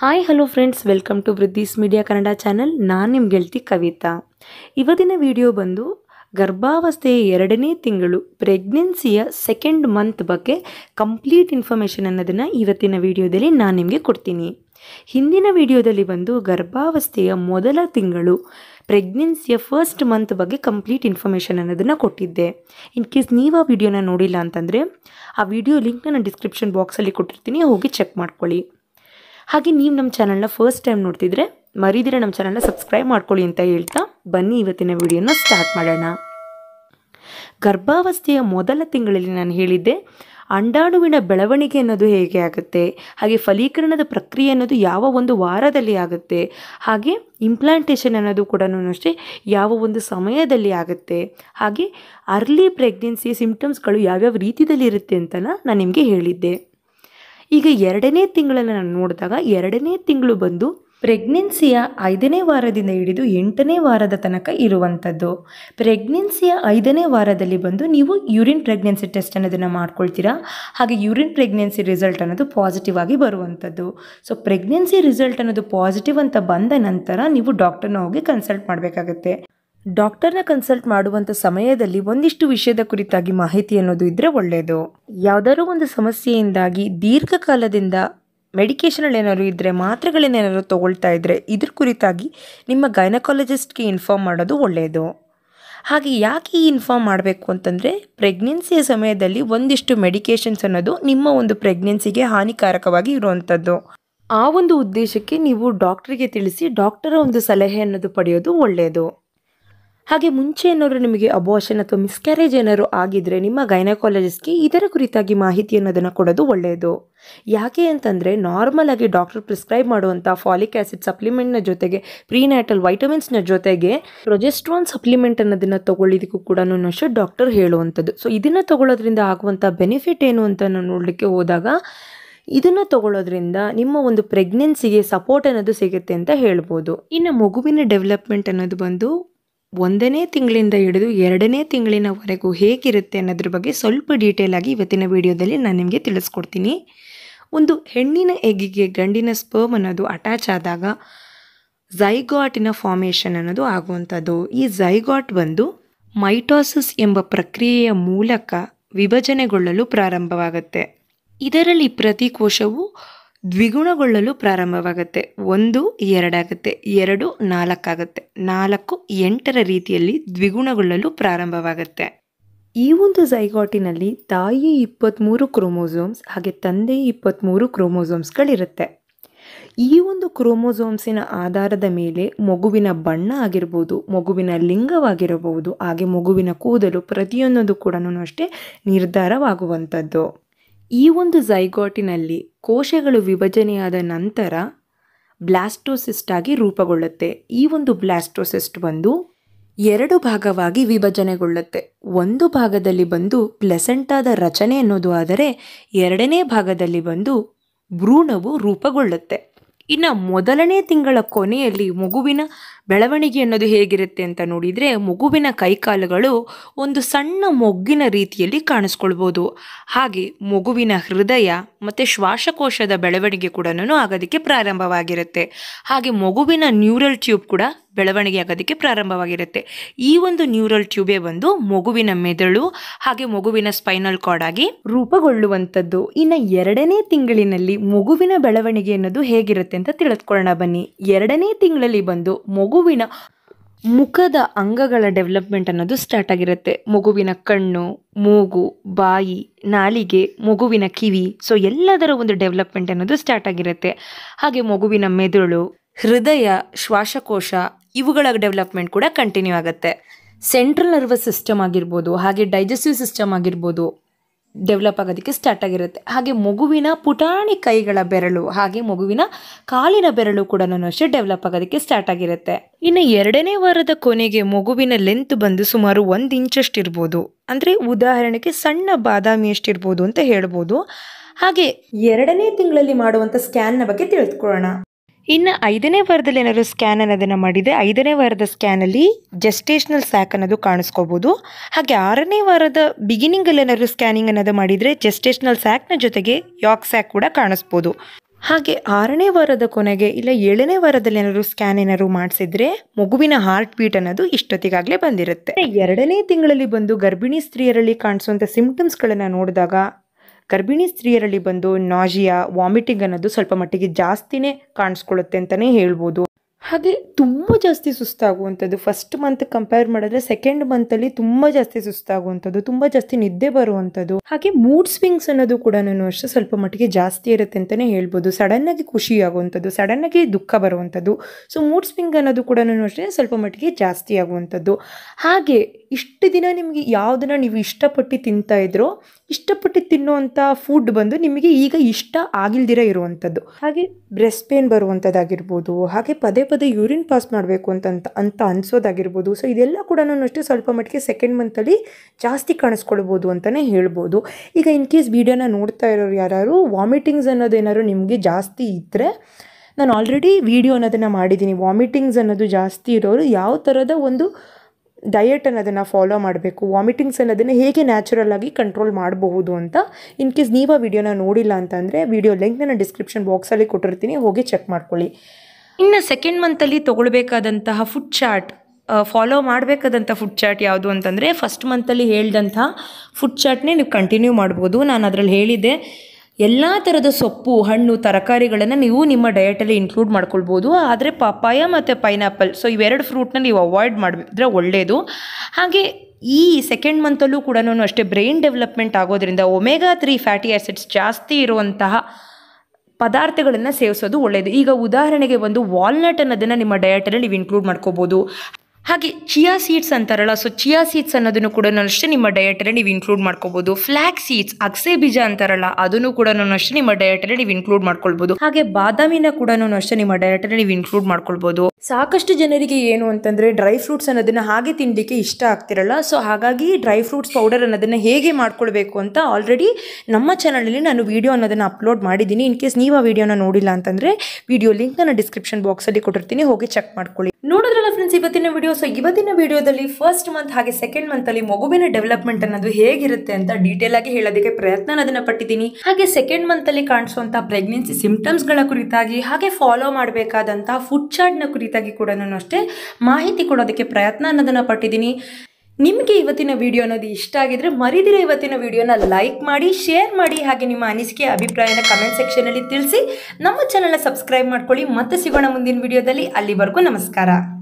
hi hello friends welcome to Vriddhi's media Kannada channel ನಾನು ನಿಮ್ಗೆ ಗೆಳತಿ ಕವಿತಾ ಇವತ್ತಿನ ವಿಡಿಯೋ ಬಂದು ಗರ್ಭಾವಸ್ಥೆಯ ಎರಡನೇ ತಿಂಗಳು ಪ್ರೆಗ್ನೆನ್ಸಿಯ ಸೆಕೆಂಡ್ ಮಂತ್ ಬಗ್ಗೆ ಕಂಪ್ಲೀಟ್ ಇನ್ಫಾರ್ಮೇಷನ್ ಅನ್ನೋದನ್ನು ಇವತ್ತಿನ ವಿಡಿಯೋದಲ್ಲಿ ನಾನು ನಿಮಗೆ ಕೊಡ್ತೀನಿ ಹಿಂದಿನ ವಿಡಿಯೋದಲ್ಲಿ ಬಂದು ಗರ್ಭಾವಸ್ಥೆಯ ಮೊದಲ ತಿಂಗಳು ಪ್ರೆಗ್ನೆನ್ಸಿಯ ಫಸ್ಟ್ ಮಂತ್ ಬಗ್ಗೆ ಕಂಪ್ಲೀಟ್ ಇನ್ಫಾರ್ಮೇಷನ್ ಅನ್ನೋದನ್ನು ಕೊಟ್ಟಿದ್ದೆ ಇನ್ ಕೇಸ್ ನೀವು ಆ ವಿಡಿಯೋನ ನೋಡಿಲ್ಲ ಅಂತಂದರೆ ಆ ವಿಡಿಯೋ ಲಿಂಕ್ನ ನಾನು ಡಿಸ್ಕ್ರಿಪ್ಷನ್ ಬಾಕ್ಸಲ್ಲಿ ಕೊಟ್ಟಿರ್ತೀನಿ ಹೋಗಿ ಚೆಕ್ ಮಾಡ್ಕೊಳ್ಳಿ ಹಾಗೆ ನೀವು ನಮ್ಮ ಚಾನಲ್ನ ಫಸ್ಟ್ ಟೈಮ್ ನೋಡ್ತಿದ್ರೆ ಮರಿದಿರ ನಮ್ಮ ಚಾನಲ್ನ ಸಬ್ಸ್ಕ್ರೈಬ್ ಮಾಡ್ಕೊಳ್ಳಿ ಅಂತ ಹೇಳ್ತಾ ಬನ್ನಿ ಇವತ್ತಿನ ವಿಡಿಯೋನ ಸ್ಟಾರ್ಟ್ ಮಾಡೋಣ ಗರ್ಭಾವಸ್ಥೆಯ ಮೊದಲ ತಿಂಗಳಲ್ಲಿ ನಾನು ಹೇಳಿದ್ದೆ ಅಂಡಾಣುವಿನ ಬೆಳವಣಿಗೆ ಅನ್ನೋದು ಹೇಗೆ ಆಗುತ್ತೆ ಹಾಗೆ ಫಲೀಕರಣದ ಪ್ರಕ್ರಿಯೆ ಅನ್ನೋದು ಯಾವ ಒಂದು ವಾರದಲ್ಲಿ ಆಗುತ್ತೆ ಹಾಗೆ ಇಂಪ್ಲಾಂಟೇಷನ್ ಅನ್ನೋದು ಕೂಡ ಅಷ್ಟೇ ಯಾವ ಒಂದು ಸಮಯದಲ್ಲಿ ಆಗುತ್ತೆ ಹಾಗೆ ಅರ್ಲಿ ಪ್ರೆಗ್ನೆನ್ಸಿ ಸಿಂಪ್ಟಮ್ಸ್ಗಳು ಯಾವ್ಯಾವ ರೀತಿಯಲ್ಲಿ ಇರುತ್ತೆ ಅಂತ ನಾನು ನಿಮಗೆ ಹೇಳಿದ್ದೆ ಈಗ ಎರಡನೇ ತಿಂಗಳಲ್ಲಿ ನಾನು ನೋಡಿದಾಗ ಎರಡನೇ ತಿಂಗಳು ಬಂದು ಪ್ರೆಗ್ನೆನ್ಸಿಯ ಐದನೇ ವಾರದಿಂದ ಹಿಡಿದು ಎಂಟನೇ ವಾರದ ತನಕ ಇರುವಂಥದ್ದು ಪ್ರೆಗ್ನೆನ್ಸಿಯ ಐದನೇ ವಾರದಲ್ಲಿ ಬಂದು ನೀವು ಯೂರಿನ್ ಪ್ರೆಗ್ನೆನ್ಸಿ ಟೆಸ್ಟ್ ಅನ್ನೋದನ್ನು ಮಾಡ್ಕೊಳ್ತೀರಾ ಹಾಗೆ ಯೂರಿನ್ ಪ್ರೆಗ್ನೆನ್ಸಿ ರಿಸಲ್ಟ್ ಅನ್ನೋದು ಪಾಸಿಟಿವ್ ಆಗಿ ಬರುವಂಥದ್ದು ಸೊ ಪ್ರೆಗ್ನೆನ್ಸಿ ರಿಸಲ್ಟ್ ಅನ್ನೋದು ಪಾಸಿಟಿವ್ ಅಂತ ಬಂದ ನಂತರ ನೀವು ಡಾಕ್ಟರ್ನ ಹೋಗಿ ಕನ್ಸಲ್ಟ್ ಮಾಡಬೇಕಾಗತ್ತೆ ಡಾಕ್ಟರ್ನ ಕನ್ಸಲ್ಟ್ ಮಾಡುವಂಥ ಸಮಯದಲ್ಲಿ ಒಂದಿಷ್ಟು ವಿಷಯದ ಕುರಿತಾಗಿ ಮಾಹಿತಿ ಅನ್ನೋದು ಇದ್ದರೆ ಒಳ್ಳೆಯದು ಯಾವುದಾದ್ರೂ ಒಂದು ಸಮಸ್ಯೆಯಿಂದಾಗಿ ದೀರ್ಘಕಾಲದಿಂದ ಮೆಡಿಕೇಷನ್ಗಳೇನಾದ್ರು ಇದ್ದರೆ ಮಾತ್ರೆಗಳನ್ನೇನಾದ್ರು ತೊಗೊಳ್ತಾ ಇದ್ದರೆ ಇದ್ರ ಕುರಿತಾಗಿ ನಿಮ್ಮ ಗೈನಕಾಲಜಿಸ್ಟ್ಗೆ ಇನ್ಫಾರ್ಮ್ ಮಾಡೋದು ಒಳ್ಳೆಯದು ಹಾಗೆ ಯಾಕೆ ಈ ಇನ್ಫಾರ್ಮ್ ಮಾಡಬೇಕು ಅಂತಂದರೆ ಪ್ರೆಗ್ನೆನ್ಸಿಯ ಸಮಯದಲ್ಲಿ ಒಂದಿಷ್ಟು ಮೆಡಿಕೇಷನ್ಸ್ ಅನ್ನೋದು ನಿಮ್ಮ ಒಂದು ಪ್ರೆಗ್ನೆನ್ಸಿಗೆ ಹಾನಿಕಾರಕವಾಗಿ ಇರುವಂಥದ್ದು ಆ ಒಂದು ಉದ್ದೇಶಕ್ಕೆ ನೀವು ಡಾಕ್ಟರ್ಗೆ ತಿಳಿಸಿ ಡಾಕ್ಟರ ಒಂದು ಸಲಹೆ ಅನ್ನೋದು ಪಡೆಯೋದು ಒಳ್ಳೆಯದು ಹಾಗೆ ಮುಂಚೆ ಏನಾದ್ರು ನಿಮಗೆ ಅಬೋಷನ್ ಅಥವಾ ಮಿಸ್ಕ್ಯಾರೇಜ್ ಏನಾದ್ರು ಆಗಿದ್ರೆ ನಿಮ್ಮ ಗೈನಕಾಲಜಿಸ್ಟ್ಗೆ ಇದರ ಕುರಿತಾಗಿ ಮಾಹಿತಿಯನ್ನು ಅದನ್ನು ಕೊಡೋದು ಒಳ್ಳೆಯದು ಯಾಕೆ ಅಂತಂದರೆ ನಾರ್ಮಲ್ ಆಗಿ ಡಾಕ್ಟರ್ ಪ್ರಿಸ್ಕ್ರೈಬ್ ಮಾಡುವಂಥ ಫಾಲಿಕ್ ಆ್ಯಸಿಡ್ ಸಪ್ಲಿಮೆಂಟ್ನ ಜೊತೆಗೆ ಪ್ರೀನ್ಯಾಟಲ್ ವೈಟಮಿನ್ಸ್ನ ಜೊತೆಗೆ ಪ್ರೊಜೆಸ್ಟ್ರಾನ್ ಸಪ್ಲಿಮೆಂಟ್ ಅನ್ನೋದನ್ನು ತಗೊಳ್ಳೋದಕ್ಕೂ ಕೂಡ ಅಷ್ಟು ಡಾಕ್ಟರ್ ಹೇಳುವಂಥದ್ದು ಸೊ ಇದನ್ನು ತಗೊಳ್ಳೋದ್ರಿಂದ ಆಗುವಂಥ ಬೆನಿಫಿಟ್ ಏನು ಅಂತ ನಾನು ನೋಡಲಿಕ್ಕೆ ಹೋದಾಗ ಇದನ್ನು ತಗೊಳ್ಳೋದ್ರಿಂದ ನಿಮ್ಮ ಒಂದು ಪ್ರೆಗ್ನೆನ್ಸಿಗೆ ಸಪೋರ್ಟ್ ಅನ್ನೋದು ಸಿಗುತ್ತೆ ಅಂತ ಹೇಳ್ಬೋದು ಇನ್ನು ಮಗುವಿನ ಡೆವಲಪ್ಮೆಂಟ್ ಅನ್ನೋದು ಬಂದು ಒಂದನೇ ತಿಂಗಳಿಂದ ಹಿಡಿದು ಎರಡನೇ ತಿಂಗಳಿನವರೆಗೂ ಹೇಗಿರುತ್ತೆ ಅನ್ನೋದ್ರ ಬಗ್ಗೆ ಸ್ವಲ್ಪ ಡೀಟೇಲ್ ಆಗಿ ಇವತ್ತಿನ ವಿಡಿಯೋದಲ್ಲಿ ನಾನು ನಿಮಗೆ ತಿಳಿಸ್ಕೊಡ್ತೀನಿ ಒಂದು ಹೆಣ್ಣಿನ ಎಗ್ಗಿಗೆ ಗಂಡಿನ ಸ್ಪರ್ಮ್ ಅನ್ನೋದು ಅಟ್ಯಾಚ್ ಆದಾಗ ಝೈಗಾಟಿನ ಫಾರ್ಮೇಷನ್ ಅನ್ನೋದು ಆಗುವಂಥದ್ದು ಈ ಝೈಗಾಟ್ ಬಂದು ಮೈಟೋಸಿಸ್ ಎಂಬ ಪ್ರಕ್ರಿಯೆಯ ಮೂಲಕ ವಿಭಜನೆಗೊಳ್ಳಲು ಪ್ರಾರಂಭವಾಗುತ್ತೆ ಇದರಲ್ಲಿ ಪ್ರತಿ ಕೋಶವು ದ್ವಿಗುಣಗೊಳ್ಳಲು ಪ್ರಾರಂಭವಾಗುತ್ತೆ ಒಂದು ಎರಡಾಗುತ್ತೆ ಎರಡು ನಾಲ್ಕಾಗುತ್ತೆ ನಾಲ್ಕು ಎಂಟರ ರೀತಿಯಲ್ಲಿ ದ್ವಿಗುಣಗೊಳ್ಳಲು ಪ್ರಾರಂಭವಾಗುತ್ತೆ ಈ ಒಂದು ಝೈಗಾಟಿನಲ್ಲಿ ತಾಯಿ ಇಪ್ಪತ್ತ್ಮೂರು ಕ್ರೋಮೋಸೋಮ್ಸ್ ಹಾಗೆ ತಂದೆ ಇಪ್ಪತ್ತ್ಮೂರು ಕ್ರೋಮೋಸೋಮ್ಸ್ಗಳಿರುತ್ತೆ ಈ ಒಂದು ಕ್ರೋಮೋಸೋಮ್ಸಿನ ಆಧಾರದ ಮೇಲೆ ಮಗುವಿನ ಬಣ್ಣ ಆಗಿರ್ಬೋದು ಮಗುವಿನ ಲಿಂಗವಾಗಿರಬಹುದು ಹಾಗೆ ಮಗುವಿನ ಕೂದಲು ಪ್ರತಿಯೊಂದೊಂದು ಕೂಡ ಅಷ್ಟೇ ನಿರ್ಧಾರವಾಗುವಂಥದ್ದು ಈ ಒಂದು ಝೈಗೋಟಿನಲ್ಲಿ ಕೋಶಗಳು ವಿಭಜನೆಯಾದ ನಂತರ ಬ್ಲಾಸ್ಟೋಸಿಸ್ಟ್ ಆಗಿ ರೂಪುಗೊಳ್ಳುತ್ತೆ ಈ ಒಂದು ಬ್ಲಾಸ್ಟೋಸಿಸ್ಟ್ ಬಂದು ಎರಡು ಭಾಗವಾಗಿ ವಿಭಜನೆಗೊಳ್ಳುತ್ತೆ ಒಂದು ಭಾಗದಲ್ಲಿ ಬಂದು ಪ್ಲೆಸೆಂಟಾದ ರಚನೆ ಅನ್ನೋದು ಆದರೆ ಎರಡನೇ ಭಾಗದಲ್ಲಿ ಬಂದು ಭ್ರೂಣವು ರೂಪುಗೊಳ್ಳುತ್ತೆ ಇನ್ನು ಮೊದಲನೇ ತಿಂಗಳ ಕೊನೆಯಲ್ಲಿ ಮಗುವಿನ ಬೆಳವಣಿಗೆ ಅನ್ನೋದು ಹೇಗಿರುತ್ತೆ ಅಂತ ನೋಡಿದರೆ ಮಗುವಿನ ಕೈಕಾಲುಗಳು ಒಂದು ಸಣ್ಣ ಮೊಗ್ಗಿನ ರೀತಿಯಲ್ಲಿ ಕಾಣಿಸ್ಕೊಳ್ಬೋದು ಹಾಗೆ ಮಗುವಿನ ಹೃದಯ ಮತ್ತು ಶ್ವಾಸಕೋಶದ ಬೆಳವಣಿಗೆ ಕೂಡ ಆಗೋದಕ್ಕೆ ಪ್ರಾರಂಭವಾಗಿರುತ್ತೆ ಹಾಗೆ ಮಗುವಿನ ನ್ಯೂರಲ್ ಟ್ಯೂಬ್ ಕೂಡ ಬೆಳವಣಿಗೆ ಆಗೋದಕ್ಕೆ ಪ್ರಾರಂಭವಾಗಿರುತ್ತೆ ಈ ಒಂದು ನ್ಯೂರಲ್ ಟ್ಯೂಬೇ ಬಂದು ಮಗುವಿನ ಮೆದುಳು ಹಾಗೆ ಮಗುವಿನ ಸ್ಪೈನಲ್ ಕಾರ್ಡ್ ಆಗಿ ರೂಪುಗೊಳ್ಳುವಂಥದ್ದು ಇನ್ನು ಎರಡನೇ ತಿಂಗಳಿನಲ್ಲಿ ಮಗುವಿನ ಬೆಳವಣಿಗೆ ಅನ್ನೋದು ಹೇಗಿರುತ್ತೆ ಅಂತ ತಿಳಿದುಕೊಳ್ಳೋಣ ಬನ್ನಿ ಎರಡನೇ ತಿಂಗಳಲ್ಲಿ ಬಂದು ಮಗು ಮಗುವಿನ ಮುಖದ ಅಂಗಗಳ ಡೆವಲಪ್ಮೆಂಟ್ ಅನ್ನೋದು ಸ್ಟಾರ್ಟ್ ಆಗಿರುತ್ತೆ ಮಗುವಿನ ಕಣ್ಣು ಮೂಗು ಬಾಯಿ ನಾಲಿಗೆ ಮಗುವಿನ ಕಿವಿ ಸೊ ಎಲ್ಲದರ ಒಂದು ಡೆವಲಪ್ಮೆಂಟ್ ಅನ್ನೋದು ಸ್ಟಾರ್ಟ್ ಆಗಿರುತ್ತೆ ಹಾಗೆ ಮಗುವಿನ ಮೆದುಳು ಹೃದಯ ಶ್ವಾಸಕೋಶ ಇವುಗಳ ಡೆವಲಪ್ಮೆಂಟ್ ಕೂಡ ಕಂಟಿನ್ಯೂ ಆಗುತ್ತೆ ಸೆಂಟ್ರಲ್ ನರ್ವಸ್ ಸಿಸ್ಟಮ್ ಆಗಿರ್ಬೋದು ಹಾಗೆ ಡೈಜೆಸ್ಟಿವ್ ಸಿಸ್ಟಮ್ ಆಗಿರ್ಬೋದು ಡೆವಲಪ್ ಆಗೋದಕ್ಕೆ ಸ್ಟಾರ್ಟ್ ಆಗಿರುತ್ತೆ ಹಾಗೆ ಮಗುವಿನ ಪುಟಾಣಿ ಕೈಗಳ ಬೆರಳು ಹಾಗೆ ಮಗುವಿನ ಕಾಲಿನ ಬೆರಳು ಕೂಡ ಅಷ್ಟೇ ಡೆವಲಪ್ ಆಗೋದಕ್ಕೆ ಸ್ಟಾರ್ಟ್ ಆಗಿರುತ್ತೆ ಇನ್ನು ಎರಡನೇ ವಾರದ ಕೊನೆಗೆ ಮಗುವಿನ ಲೆಂತ್ ಬಂದು ಸುಮಾರು ಒಂದು ಇಂಚಷ್ಟು ಇರ್ಬೋದು ಅಂದರೆ ಉದಾಹರಣೆಗೆ ಸಣ್ಣ ಬಾದಾಮಿ ಇರ್ಬೋದು ಅಂತ ಹೇಳ್ಬೋದು ಹಾಗೆ ಎರಡನೇ ತಿಂಗಳಲ್ಲಿ ಮಾಡುವಂಥ ಸ್ಕ್ಯಾನ್ನ ಬಗ್ಗೆ ತಿಳಿದುಕೊಳ್ಳೋಣ ಇನ್ನು ಐದನೇ ವಾರದಲ್ಲಿ ಏನಾದರೂ ಸ್ಕ್ಯಾನ್ ಅನ್ನೋದನ್ನು ಮಾಡಿದೆ ಐದನೇ ವಾರದ ಸ್ಕ್ಯಾನಲ್ಲಿ ಜೆಸ್ಟೇಷನಲ್ ಸ್ಯಾಕ್ ಅನ್ನೋದು ಕಾಣಿಸ್ಕೋಬೋದು ಹಾಗೆ ಆರನೇ ವಾರದ ಬಿಗಿನಿಂಗಲ್ಲಿ ಏನಾದರೂ ಸ್ಕ್ಯಾನಿಂಗ್ ಅನ್ನೋದು ಮಾಡಿದರೆ ಜೆಸ್ಟೇಷನಲ್ ಸ್ಯಾಕ್ನ ಜೊತೆಗೆ ಯಾಕ್ ಸ್ಯಾಕ್ ಕೂಡ ಕಾಣಿಸ್ಬೋದು ಹಾಗೆ ಆರನೇ ವಾರದ ಕೊನೆಗೆ ಇಲ್ಲ ಏಳನೇ ವಾರದಲ್ಲಿ ಏನಾದರೂ ಸ್ಕ್ಯಾನ್ ಏನಾದ್ರು ಮಾಡಿಸಿದ್ರೆ ಮಗುವಿನ ಹಾರ್ಟ್ ಬೀಟ್ ಅನ್ನೋದು ಇಷ್ಟೊತ್ತಿಗಾಗಲೇ ಬಂದಿರುತ್ತೆ ಎರಡನೇ ತಿಂಗಳಲ್ಲಿ ಬಂದು ಗರ್ಭಿಣಿ ಸ್ತ್ರೀಯರಲ್ಲಿ ಕಾಣಿಸುವಂಥ ಸಿಂಪ್ಟಮ್ಸ್ಗಳನ್ನು ನೋಡಿದಾಗ ಗರ್ಭಿಣಿ ಸ್ತ್ರೀಯರಲ್ಲಿ ಬಂದು ನಾಜಿಯಾ ವಾಮಿಟಿಂಗ್ ಅನ್ನೋದು ಸ್ವಲ್ಪ ಮಟ್ಟಿಗೆ ಜಾಸ್ತಿನೇ ಕಾಣಿಸ್ಕೊಳ್ಳುತ್ತೆ ಅಂತಲೇ ಹೇಳ್ಬೋದು ಹಾಗೆ ತುಂಬ ಜಾಸ್ತಿ ಸುಸ್ತಾಗುವಂಥದ್ದು ಫಸ್ಟ್ ಮಂತ್ ಕಂಪೇರ್ ಮಾಡಿದ್ರೆ ಸೆಕೆಂಡ್ ಮಂತಲ್ಲಿ ತುಂಬ ಜಾಸ್ತಿ ಸುಸ್ತಾಗುವಂಥದ್ದು ತುಂಬ ಜಾಸ್ತಿ ನಿದ್ದೆ ಬರುವಂಥದ್ದು ಹಾಗೆ ಮೂಡ್ ಸ್ವಿಂಗ್ಸ್ ಅನ್ನೋದು ಕೂಡ ಅಷ್ಟೇ ಸ್ವಲ್ಪ ಮಟ್ಟಿಗೆ ಜಾಸ್ತಿ ಇರುತ್ತೆ ಅಂತಲೇ ಹೇಳ್ಬೋದು ಸಡನ್ನಾಗಿ ಖುಷಿ ಆಗುವಂಥದ್ದು ಸಡನ್ನಾಗಿ ದುಃಖ ಬರುವಂಥದ್ದು ಸೊ ಮೂಡ್ ಸ್ವಿಂಗ್ ಅನ್ನೋದು ಕೂಡ ಅಷ್ಟೇ ಸ್ವಲ್ಪ ಮಟ್ಟಿಗೆ ಜಾಸ್ತಿ ಆಗುವಂಥದ್ದು ಹಾಗೆ ಇಷ್ಟು ದಿನ ನಿಮಗೆ ಯಾವುದನ್ನು ನೀವು ಇಷ್ಟಪಟ್ಟು ತಿಂತಾ ಇದ್ರೋ ಇಷ್ಟಪಟ್ಟು ತಿನ್ನುವಂಥ ಫುಡ್ ಬಂದು ನಿಮಗೆ ಈಗ ಇಷ್ಟ ಆಗಿಲ್ದಿರ ಇರುವಂಥದ್ದು ಹಾಗೆ ಬ್ರೆಸ್ಟ್ ಪೇನ್ ಬರುವಂಥದ್ದಾಗಿರ್ಬೋದು ಹಾಗೆ ಪದೇ ಪದೇ ಯೂರಿನ್ ಪಾಸ್ ಮಾಡಬೇಕು ಅಂತ ಅಂತ ಅನ್ಸೋದಾಗಿರ್ಬೋದು ಸೊ ಇದೆಲ್ಲ ಕೂಡ ನಾನು ಅಷ್ಟೇ ಸ್ವಲ್ಪ ಮಟ್ಟಿಗೆ ಸೆಕೆಂಡ್ ಮಂತಲ್ಲಿ ಜಾಸ್ತಿ ಕಾಣಿಸ್ಕೊಳ್ಬೋದು ಅಂತಲೇ ಹೇಳ್ಬೋದು ಈಗ ಇನ್ ಕೇಸ್ ವಿಡಿಯೋನ ನೋಡ್ತಾ ಇರೋರು ಯಾರು ವಾಮಿಟಿಂಗ್ಸ್ ಅನ್ನೋದೇನಾದ್ರು ನಿಮಗೆ ಜಾಸ್ತಿ ಇದ್ದರೆ ನಾನು ಆಲ್ರೆಡಿ ವೀಡಿಯೋ ಅನ್ನೋದನ್ನು ಮಾಡಿದ್ದೀನಿ ವಾಮಿಟಿಂಗ್ಸ್ ಅನ್ನೋದು ಜಾಸ್ತಿ ಇರೋರು ಯಾವ ಥರದ ಒಂದು ಡಯಟ್ ಅನ್ನೋದನ್ನು ಫಾಲೋ ಮಾಡಬೇಕು ವಾಮಿಟಿಂಗ್ಸ್ ಅನ್ನೋದನ್ನು ಹೇಗೆ ನ್ಯಾಚುರಲ್ ಆಗಿ ಕಂಟ್ರೋಲ್ ಮಾಡಬಹುದು ಅಂತ ಇನ್ ಕೇಸ್ ನೀವು ಆ ವಿಡಿಯೋನ ನೋಡಿಲ್ಲ ಅಂತಂದರೆ ವಿಡಿಯೋ ಲಿಂಕ್ ನಾನು ಡಿಸ್ಕ್ರಿಪ್ಷನ್ ಬಾಕ್ಸಲ್ಲಿ ಕೊಟ್ಟಿರ್ತೀನಿ ಹೋಗಿ ಚೆಕ್ ಮಾಡ್ಕೊಳ್ಳಿ ಇನ್ನು ಸೆಕೆಂಡ್ ಮಂತಲ್ಲಿ ತೊಗೊಳ್ಬೇಕಾದಂತಹ ಫುಡ್ ಚಾರ್ಟ್ ಫಾಲೋ ಮಾಡಬೇಕಾದಂಥ ಫುಡ್ ಚಾರ್ಟ್ ಯಾವುದು ಅಂತಂದರೆ ಫಸ್ಟ್ ಮಂತಲ್ಲಿ ಹೇಳಿದಂಥ ಫುಡ್ ಚಾರ್ಟ್ನೇ ನೀವು ಕಂಟಿನ್ಯೂ ಮಾಡ್ಬೋದು ನಾನು ಅದರಲ್ಲಿ ಹೇಳಿದ್ದೆ ಎಲ್ಲ ಥರದ ಸೊಪ್ಪು ಹಣ್ಣು ತರಕಾರಿಗಳನ್ನು ನೀವು ನಿಮ್ಮ ಡಯಟಲ್ಲಿ ಇನ್ಕ್ಲೂಡ್ ಮಾಡ್ಕೊಳ್ಬೋದು ಆದರೆ ಪಪ್ಪಾಯ ಮತ್ತು ಪೈನಾಪಲ್ ಸೊ ಇವೆರಡು ಫ್ರೂಟ್ನ ನೀವು ಅವಾಯ್ಡ್ ಮಾಡಿದ್ರೆ ಒಳ್ಳೆಯದು ಹಾಗೆ ಈ ಸೆಕೆಂಡ್ ಮಂತಲ್ಲೂ ಕೂಡ ಅಷ್ಟೇ ಬ್ರೈನ್ ಡೆವಲಪ್ಮೆಂಟ್ ಆಗೋದ್ರಿಂದ ಒಮೆಗಾ ತ್ರೀ ಫ್ಯಾಟಿ ಆ್ಯಸಿಡ್ಸ್ ಜಾಸ್ತಿ ಇರುವಂತಹ ಪದಾರ್ಥಗಳನ್ನು ಸೇವಿಸೋದು ಒಳ್ಳೆಯದು ಈಗ ಉದಾಹರಣೆಗೆ ಒಂದು ವಾಲ್ನಟ್ ಅನ್ನೋದನ್ನು ನಿಮ್ಮ ಡಯಟಲ್ಲಿ ನೀವು ಇನ್ಕ್ಲೂಡ್ ಮಾಡ್ಕೋಬೋದು ಹಾಗೆ ಚಿಯಾ ಸೀಡ್ಸ್ ಅಂತಾರಲ್ಲ ಸೊ ಚಿಯಾ ಸೀಡ್ಸ್ ಅನ್ನೋದನ್ನು ಕೂಡ ಅಷ್ಟೇ ನಿಮ್ಮ ಡಯಟಲ್ಲಿ ನೀವು ಇನ್ಕ್ಲೂಡ್ ಮಾಡ್ಕೋಬಹುದು ಫ್ಲ್ಯಾಕ್ ಸೀಡ್ಸ್ ಅಕ್ಸೆ ಬೀಜ ಅಂತಾರಲ್ಲ ಅದನ್ನು ಕೂಡ ಅಷ್ಟೇ ನಿಮ್ಮ ಡಯಟಲ್ಲಿ ನೀವು ಇನ್ಕ್ಲೂಡ್ ಮಾಡ್ಕೊಳ್ಬಹುದು ಹಾಗೆ ಬಾದಾಮಿನ ಕೂಡ ಅಷ್ಟೇ ನಿಮ್ಮ ಡಯಟಲ್ಲಿ ನೀವು ಇನ್ಕ್ಲೂಡ್ ಮಾಡ್ಕೊಳ್ಬಹುದು ಸಾಕಷ್ಟು ಜನರಿಗೆ ಏನು ಅಂತಂದ್ರೆ ಡ್ರೈ ಫ್ರೂಟ್ಸ್ ಅನ್ನೋದನ್ನ ಹಾಗೆ ತಿನ್ಲಿಕ್ಕೆ ಇಷ್ಟ ಆಗ್ತಿರಲ್ಲ ಸೊ ಹಾಗಾಗಿ ಡ್ರೈ ಫ್ರೂಟ್ಸ್ ಪೌಡರ್ ಅನ್ನೋದನ್ನ ಹೇಗೆ ಮಾಡ್ಕೊಳ್ಬೇಕು ಅಂತ ಆಲ್ರೆಡಿ ನಮ್ಮ ಚಾನಲಲ್ಲಿ ನಾನು ವಿಡಿಯೋ ಅನ್ನೋದನ್ನ ಅಪ್ಲೋಡ್ ಮಾಡಿದ್ದೀನಿ ಇನ್ ಕೇಸ್ ನೀವು ಆ ವಿಡಿಯೋನ ನೋಡಿಲ್ಲ ಅಂತಂದ್ರೆ ವಿಡಿಯೋ ಲಿಂಕ್ ನಾನು ಡಿಸ್ಕ್ರಿಪ್ಷನ್ ಬಾಕ್ಸ್ ಅಲ್ಲಿ ಕೊಟ್ಟಿರ್ತೀನಿ ಹೋಗಿ ಚೆಕ್ ಮಾಡ್ಕೊಳ್ಳಿ ನೋಡಿದ್ರಲ್ಲ ಫ್ರೆಂಡ್ಸ್ ಇವತ್ತಿನ ವಿಡಿಯೋ ಸೊ ಇವತ್ತಿನ ವಿಡಿಯೋದಲ್ಲಿ ಫಸ್ಟ್ ಮಂತ್ ಹಾಗೆ ಸೆಕೆಂಡ್ ಮಂತಲ್ಲಿ ಮಗುವಿನ ಡೆವಲಪ್ಮೆಂಟ್ ಅನ್ನೋದು ಹೇಗಿರುತ್ತೆ ಅಂತ ಡೀಟೇಲ್ ಆಗಿ ಹೇಳೋದಕ್ಕೆ ಪ್ರಯತ್ನ ಅದನ್ನ ಪಟ್ಟಿದ್ದೀನಿ ಹಾಗೆ ಸೆಕೆಂಡ್ ಮಂತಲ್ಲಿ ಕಾಣಿಸುವಂಥ ಪ್ರೆಗ್ನೆನ್ಸಿ ಸಿಂಪ್ಟಮ್ಸ್ಗಳ ಕುರಿತಾಗಿ ಹಾಗೆ ಫಾಲೋ ಮಾಡಬೇಕಾದಂಥ ಫುಡ್ ಚಾರ್ಟ್ನ ಕುರಿತಾಗಿ ಕೂಡ ನಾನು ಅಷ್ಟೇ ಮಾಹಿತಿ ಕೊಡೋದಕ್ಕೆ ಪ್ರಯತ್ನ ಅನ್ನೋದನ್ನು ಪಟ್ಟಿದ್ದೀನಿ ನಿಮಗೆ ಇವತ್ತಿನ ವಿಡಿಯೋ ಅನ್ನೋದು ಇಷ್ಟ ಆಗಿದ್ರೆ ಮರಿದಿರೋ ಇವತ್ತಿನ ವಿಡಿಯೋನ ಲೈಕ್ ಮಾಡಿ ಶೇರ್ ಮಾಡಿ ಹಾಗೆ ನಿಮ್ಮ ಅನಿಸಿಕೆ ಅಭಿಪ್ರಾಯನ ಕಮೆಂಟ್ ಸೆಕ್ಷನಲ್ಲಿ ತಿಳಿಸಿ ನಮ್ಮ ಚಾನಲ್ನ ಸಬ್ಸ್ಕ್ರೈಬ್ ಮಾಡ್ಕೊಳ್ಳಿ ಮತ್ತೆ ಸಿಗೋಣ ಮುಂದಿನ ವಿಡಿಯೋದಲ್ಲಿ ಅಲ್ಲಿವರೆಗೂ ನಮಸ್ಕಾರ